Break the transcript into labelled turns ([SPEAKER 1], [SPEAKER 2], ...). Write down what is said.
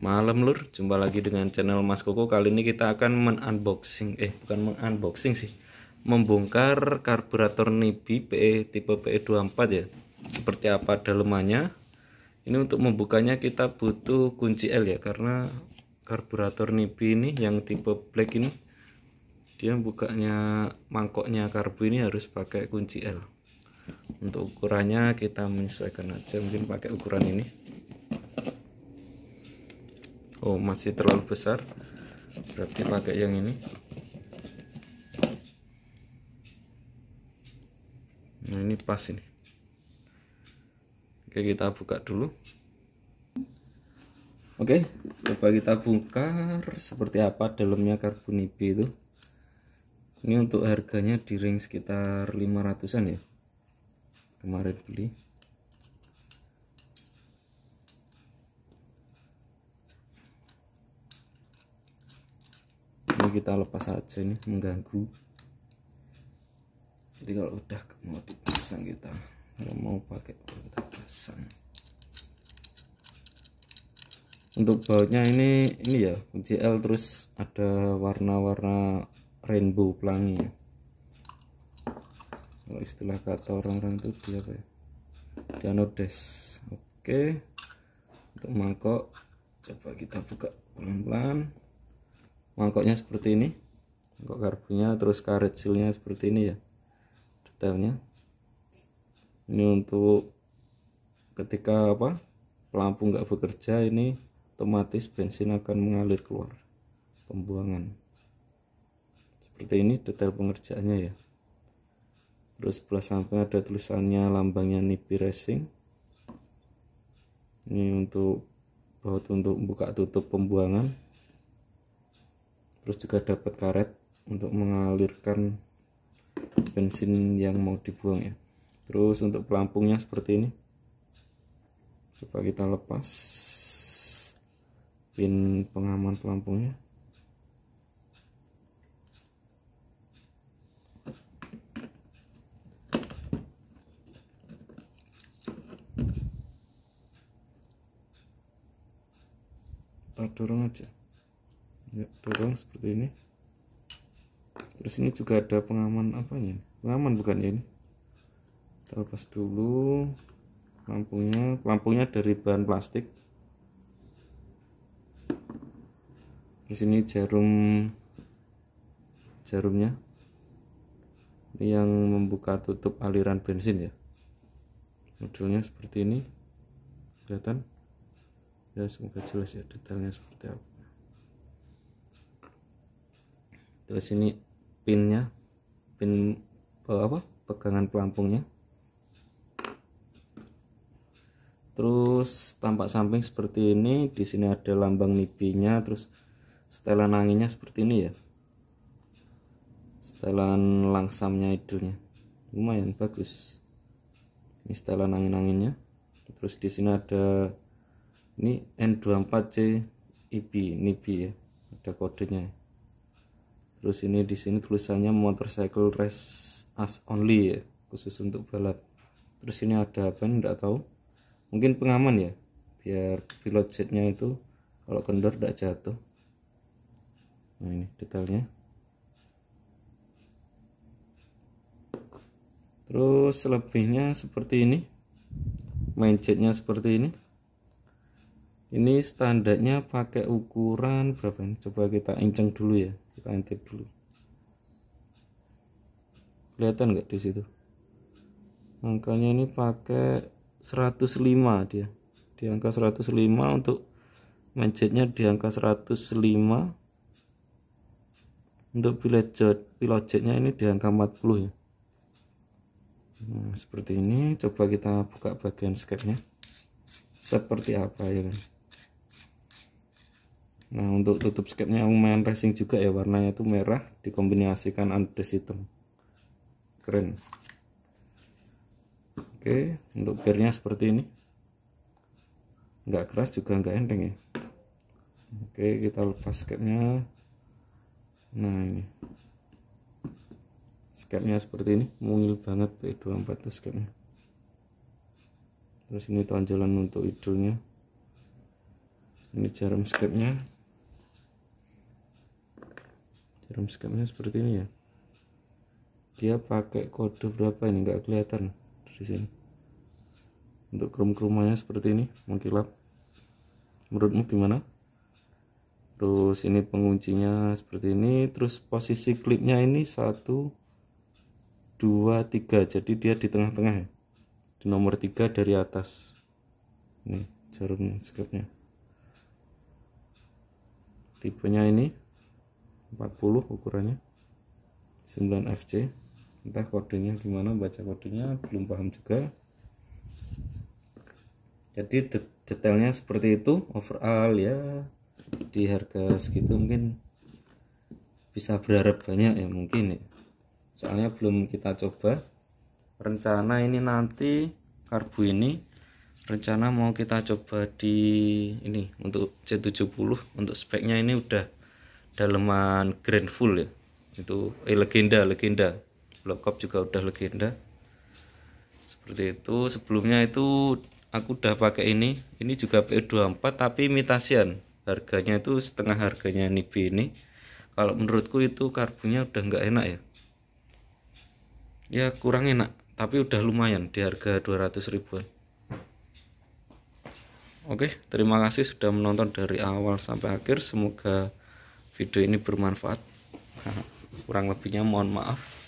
[SPEAKER 1] Malam lur, jumpa lagi dengan channel Mas Koko. Kali ini kita akan men unboxing, eh bukan men-unboxing sih, membongkar karburator Nibi PE tipe PE24 ya. Seperti apa dalemannya? Ini untuk membukanya kita butuh kunci L ya, karena karburator Nibi ini yang tipe black ini dia bukanya mangkoknya karbu ini harus pakai kunci L. Untuk ukurannya kita menyesuaikan aja, mungkin pakai ukuran ini Oh masih terlalu besar berarti pakai yang ini nah ini pas ini oke kita buka dulu oke coba kita buka? seperti apa dalamnya karbon IP itu ini untuk harganya di ring sekitar 500an ya kemarin beli kita lepas aja ini mengganggu jadi kalau udah mau dipasang kita kalau mau pakai kita pasang untuk bautnya ini ini ya L terus ada warna-warna rainbow pelangi ya. kalau istilah kata orang-orang itu dia apa ya dianodes oke untuk mangkok coba kita buka pelan-pelan mangkoknya seperti ini mangkok karbunya terus karet silnya seperti ini ya detailnya ini untuk ketika apa pelampung nggak bekerja ini otomatis bensin akan mengalir keluar pembuangan seperti ini detail pengerjaannya ya terus sebelah samping ada tulisannya lambangnya Nipi Racing ini untuk baut untuk buka tutup pembuangan terus juga dapat karet untuk mengalirkan bensin yang mau dibuang ya terus untuk pelampungnya seperti ini coba kita lepas pin pengaman pelampungnya dorong aja ya, dorong seperti ini terus ini juga ada pengaman apa apanya pengaman bukan ya ini kita lepas dulu lampunya lampunya dari bahan plastik terus ini jarum jarumnya ini yang membuka tutup aliran bensin ya modelnya seperti ini kelihatan ya semoga jelas ya detailnya seperti apa terus ini pinnya pin apa pegangan pelampungnya terus tampak samping seperti ini di sini ada lambang nipinya terus setelan anginnya seperti ini ya setelan langsamnya idulnya lumayan bagus ini setelan angin-anginnya terus di sini ada ini N24C IP nipi ya ada kodenya terus ini di sini tulisannya motorcycle race as only ya khusus untuk balap terus ini ada apa ini enggak tahu mungkin pengaman ya biar pilot jetnya itu kalau kendor enggak jatuh nah ini detailnya terus selebihnya seperti ini main jetnya seperti ini ini standarnya pakai ukuran berapa ini coba kita inceng dulu ya kita intip dulu kelihatan nggak di situ angkanya ini pakai 105 dia di angka 105 untuk manjetnya di angka 105 untuk pilot jet pilot jetnya ini di angka 40 ya nah, seperti ini coba kita buka bagian skepnya seperti apa ya kan Nah untuk tutup skepnya lumayan racing juga ya warnanya itu merah dikombinasikan antres hitam keren oke untuk birnya seperti ini nggak keras juga nggak enteng ya oke kita lepas skepnya nah ini skepnya seperti ini mungil banget e P24 itu skepnya terus ini tonjolan untuk hidungnya ini jarum skepnya drumscape-nya seperti ini ya dia pakai kode berapa ini enggak kelihatan di sini untuk krum krumanya seperti ini mengkilap menurutmu gimana terus ini penguncinya seperti ini terus posisi klipnya ini satu dua tiga jadi dia di tengah-tengah ya di nomor tiga dari atas ini jarum skepnya tipenya ini 40 ukurannya 9FC entah kodenya gimana baca kodenya belum paham juga jadi detailnya seperti itu overall ya di harga segitu mungkin bisa berharap banyak ya mungkin ya soalnya belum kita coba rencana ini nanti karbu ini rencana mau kita coba di ini untuk C70 untuk speknya ini udah daleman Grandful ya itu eh legenda legenda Blok Cop juga udah legenda seperti itu sebelumnya itu aku udah pakai ini ini juga p 24 tapi imitasian harganya itu setengah harganya Nibi ini kalau menurutku itu karbunya udah nggak enak ya ya kurang enak tapi udah lumayan di harga 200 ribuan oke terima kasih sudah menonton dari awal sampai akhir semoga video ini bermanfaat kurang lebihnya mohon maaf